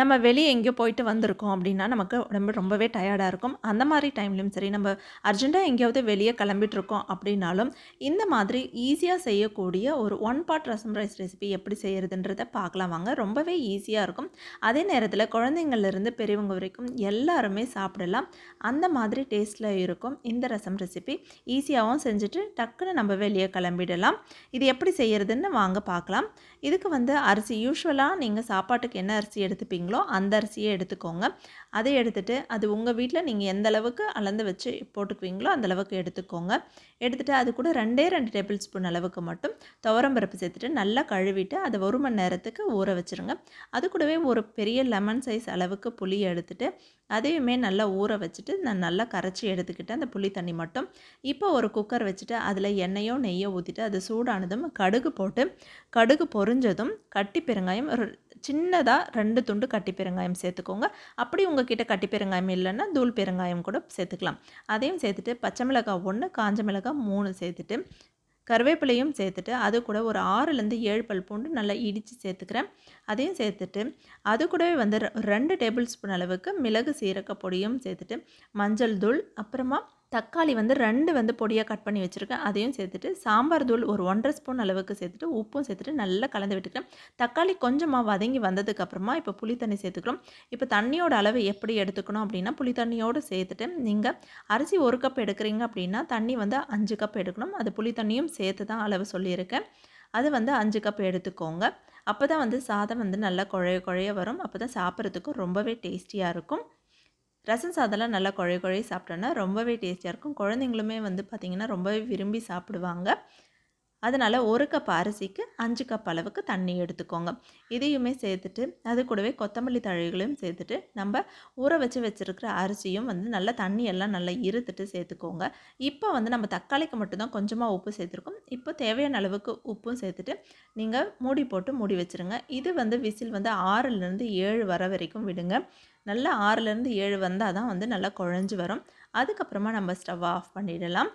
நம்ம வெளியே எங்கேயோ போயிட்டு வந்திருக்கோம் அப்படின்னா நமக்கு உடம்பு ரொம்பவே டயர்டாக இருக்கும் அந்த மாதிரி டைம்லையும் சரி நம்ம அர்ஜெண்ட்டாக எங்கேயாவது வெளியே கிளம்பிட்டுருக்கோம் அப்படின்னாலும் இந்த மாதிரி ஈஸியாக செய்யக்கூடிய ஒரு one pot rasam rice recipe எப்படி செய்கிறதுன்றதை பார்க்கலாம் வாங்க ரொம்பவே ஈஸியாக இருக்கும் அதே நேரத்தில் குழந்தைங்கள்லேருந்து பெரியவங்க வரைக்கும் எல்லாருமே சாப்பிடலாம் அந்த மாதிரி டேஸ்ட்டில் இருக்கும் இந்த ரசம் ரெசிபி ஈஸியாகவும் செஞ்சுட்டு டக்குன்னு நம்ம வெளியே கிளம்பிடலாம் இது எப்படி செய்கிறதுன்னு வாங்க பார்க்கலாம் இதுக்கு வந்து அரிசி யூஸ்வலாக நீங்கள் சாப்பாட்டுக்கு என்ன அரிசி எடுத்துப்பீங்க எடுத்துக்கிட்டீங்களோ அந்த அரிசியை எடுத்துக்கோங்க அதை எடுத்துகிட்டு அது உங்கள் வீட்டில் நீங்கள் எந்த அளவுக்கு அளந்து வச்சு போட்டுக்குவீங்களோ அந்த அளவுக்கு எடுத்துக்கோங்க எடுத்துகிட்டு அது கூட ரெண்டே ரெண்டு டேபிள் ஸ்பூன் அளவுக்கு மட்டும் துவரம்பருப்பு சேர்த்துட்டு நல்லா கழுவிட்டு அதை ஒரு மணி நேரத்துக்கு ஊற வச்சுருங்க அது கூடவே ஒரு பெரிய லெமன் சைஸ் அளவுக்கு புளியை எடுத்துகிட்டு அதையுமே நல்லா ஊற வச்சுட்டு நான் நல்லா கரைச்சி எடுத்துக்கிட்டேன் அந்த புளி தண்ணி மட்டும் இப்போ ஒரு குக்கர் வச்சுட்டு அதில் எண்ணெயோ நெய்யோ ஊற்றிட்டு அது சூடானதும் கடுகு போட்டு கடுகு பொறிஞ்சதும் கட்டி பெருங்காயம் ஒரு சின்னதாக ரெண்டு துண்டு கட்டி பெருங்காயம் சேர்த்துக்கோங்க அப்படி உங்கள் கிட்டே கட்டி பெருங்காயம் இல்லைன்னா தூள் பெருங்காயம் கூட சேர்த்துக்கலாம் அதையும் சேர்த்துட்டு பச்சை மிளகாய் ஒன்று காஞ்ச மிளகாய் மூணு சேர்த்துட்டு கருவேப்பிலையும் சேர்த்துட்டு அது கூட ஒரு ஆறுலேருந்து ஏழு பல் பூண்டு நல்லா இடித்து சேர்த்துக்கிறேன் அதையும் சேர்த்துட்டு அது கூடவே வந்து ரெண்டு டேபிள் ஸ்பூன் அளவுக்கு மிளகு சீரக பொடியும் சேர்த்துட்டு மஞ்சள் தூள் அப்புறமா தக்காளி வந்து ரெண்டு வந்து பொடியாக கட் பண்ணி வச்சுருக்கேன் அதையும் சேர்த்துட்டு சாம்பார் தூள் ஒரு ஒன்றரை ஸ்பூன் அளவுக்கு சேர்த்துட்டு உப்பும் சேர்த்துட்டு நல்லா கலந்து விட்டுக்கிறேன் தக்காளி கொஞ்சமாக வதங்கி வந்ததுக்கப்புறமா இப்போ புளி தண்ணி சேர்த்துக்கிறோம் இப்போ தண்ணியோட அளவு எப்படி எடுத்துக்கணும் அப்படின்னா புளி தண்ணியோடு சேர்த்துட்டு நீங்கள் அரிசி ஒரு கப் எடுக்கிறீங்க அப்படின்னா தண்ணி வந்து அஞ்சு கப் எடுக்கணும் அது புளி தண்ணியும் சேர்த்து தான் அளவு சொல்லியிருக்கேன் அது வந்து அஞ்சு கப் எடுத்துக்கோங்க அப்போ தான் வந்து சாதம் வந்து நல்லா குழைய குழைய வரும் அப்போ தான் சாப்பிட்றதுக்கும் ரொம்பவே டேஸ்டியாக இருக்கும் ரசம் சாதம்லாம் நல்லா குழை குழைய சாப்பிட்டோன்னா ரொம்பவே டேஸ்டியாக இருக்கும் குழந்தைங்களுமே வந்து பார்த்திங்கன்னா ரொம்பவே விரும்பி சாப்பிடுவாங்க அதனால் ஒரு கப் அரிசிக்கு அஞ்சு கப் அளவுக்கு தண்ணி எடுத்துக்கோங்க இதையுமே சேர்த்துட்டு அது கூடவே கொத்தமல்லி தழைகளையும் சேர்த்துட்டு நம்ம ஊற வச்சு வச்சுருக்கிற அரிசியும் வந்து நல்லா தண்ணி எல்லாம் நல்லா இருத்துட்டு சேர்த்துக்கோங்க இப்போ வந்து நம்ம தக்காளிக்கு மட்டும்தான் கொஞ்சமாக உப்பு சேர்த்துருக்கோம் இப்போ தேவையான அளவுக்கு உப்பும் சேர்த்துட்டு நீங்கள் மூடி போட்டு மூடி வச்சுருங்க இது வந்து விசில் வந்து ஆறுலேருந்து ஏழு வர வரைக்கும் விடுங்க நல்லா ஆறுலேருந்து ஏழு வந்தால் தான் வந்து நல்லா குழஞ்சி வரும் அதுக்கப்புறமா நம்ம ஸ்டவ் ஆஃப் பண்ணிடலாம்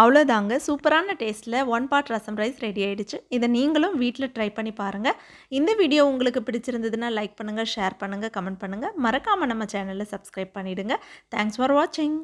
அவ்வளோதாங்க சூப்பரான டேஸ்ட்டில் one pot rasam rice ready ஆகிடுச்சு இதை நீங்களும் வீட்டில் ட்ரை பண்ணி பாருங்கள் இந்த வீடியோ உங்களுக்கு பிடிச்சிருந்ததுன்னா லைக் பண்ணுங்கள் ஷேர் பண்ணுங்கள் கமெண்ட் பண்ணுங்கள் மறக்காமல் நம்ம சேனலில் சப்ஸ்கிரைப் பண்ணிவிடுங்க தேங்க்ஸ் ஃபார் வாட்சிங்